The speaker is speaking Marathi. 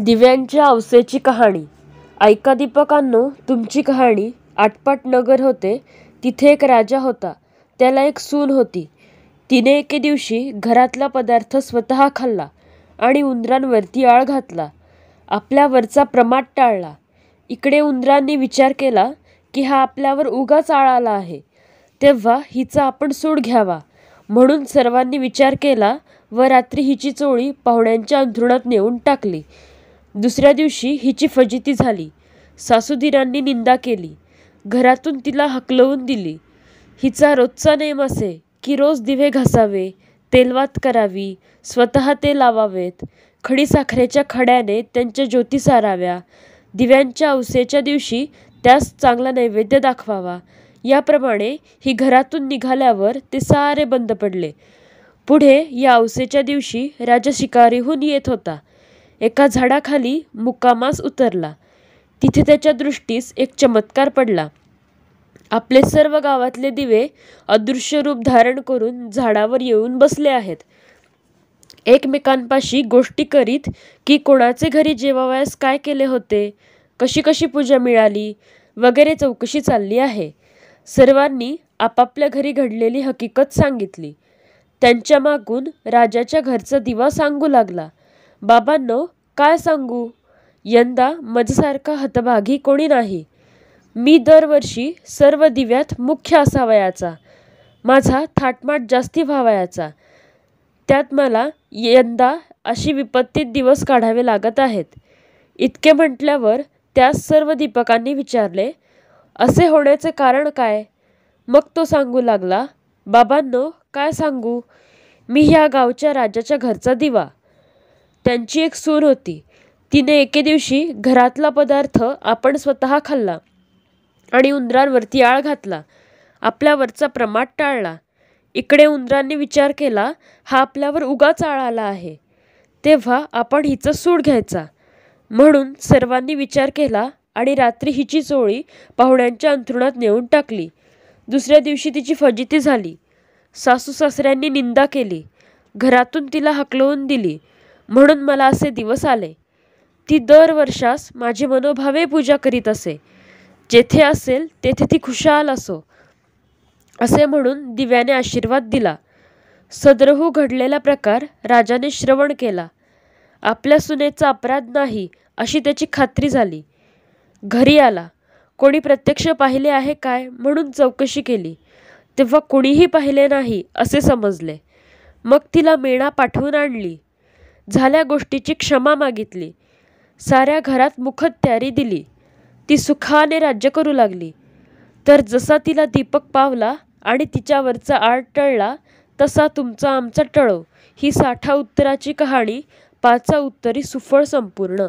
दिव्यांच्या अवसेची कहाणी ऐका दीपकांनो तुमची कहाणी आटपाट नगर होते तिथे एक राजा होता त्याला एक सून होती तिने एके दिवशी घरातला पदार्थ स्वतः खाल्ला आणि उंदरांवरती आळ घातला आपल्यावरचा प्रमाद टाळला इकडे उंदरांनी विचार केला की हा आपल्यावर उगाच आळ आला आहे तेव्हा हिचा आपण सूड घ्यावा म्हणून सर्वांनी विचार केला व रात्री हिची चोळी पाहुण्यांच्या अंथरुणात नेऊन टाकली दुसऱ्या दिवशी हिची फजिती झाली सासूदिरांनी निंदा केली घरातून तिला हकलवून दिली हिचा रोजचा नेम असे की रोज दिवे घासावे तेलवात करावी स्वतः ते लावावेत खडी साखरेच्या खड्याने त्यांच्या ज्योती साराव्या दिव्यांच्या अवसेच्या दिवशी त्यास चांगला नैवेद्य दाखवावा याप्रमाणे ही घरातून निघाल्यावर ते सारे बंद पडले पुढे या अवसेच्या दिवशी राजा शिकारीहून येत होता एका झाडाखाली मुक्कामास उतरला तिथे त्याच्या दृष्टीस एक चमत्कार पडला आपले सर्व गावातले दिवे अदृश्य रूप धारण करून झाडावर येऊन बसले आहेत एकमेकांपाशी गोष्टी करीत की कोणाचे घरी जेवावयास काय केले होते कशी कशी पूजा मिळाली वगैरे चौकशी चालली आहे सर्वांनी आपापल्या घरी घडलेली हकीकत सांगितली त्यांच्या मागून राजाच्या घरचा दिवा सांगू लागला बाबांनो काय सांगू यंदा माझ्यासारखा हतभागी कोणी नाही मी दरवर्षी सर्व दिव्यात मुख्य असावयाचा माझा थाटमाट जास्ती व्हावयाचा त्यात मला यंदा अशी विपत्तीत दिवस काढावे लागत आहेत इतके म्हटल्यावर त्यास सर्व दीपकांनी विचारले असे होण्याचे कारण काय मग तो सांगू लागला बाबांनो काय सांगू मी ह्या गावच्या राजाच्या घरचा दिवा त्यांची एक सून होती तिने एके दिवशी घरातला पदार्थ आपण स्वतः खाल्ला आणि उंदरांवरती आळ घातला आपल्यावरचा प्रमाण टाळला इकडे उंदरांनी विचार केला हा आपल्यावर उगाच आळ आला आहे तेव्हा आपण हिचा सूड घ्यायचा म्हणून सर्वांनी विचार केला आणि रात्री हिची चोळी पाहुण्यांच्या अंथरुणात नेऊन टाकली दुसऱ्या दिवशी तिची फजिती झाली सासू सासऱ्यांनी निंदा केली घरातून तिला हकलवून दिली म्हणून मला असे दिवस आले ती दरवर्षास माझी मनोभावे पूजा करीत असे जेथे असेल तेथे ती खुशाल असो असे म्हणून दिव्याने आशीर्वाद दिला सदरहू घडलेला प्रकार राजाने श्रवण केला आपल्या सुनेचा अपराध नाही अशी त्याची खात्री झाली घरी आला कोणी प्रत्यक्ष पाहिले आहे काय म्हणून चौकशी केली तेव्हा कोणीही पाहिले नाही असे समजले मग तिला मेणा पाठवून आणली झाल्या गोष्टीची क्षमा मागितली साऱ्या घरात मुखत त्यारी दिली ती सुखाने राज्य करू लागली तर जसा तिला दीपक पावला आणि तिच्यावरचा आड टळला तसा तुमचा आमचा टळो ही साठा उत्तराची कहाणी पाचा उत्तरी सुफळ संपूर्ण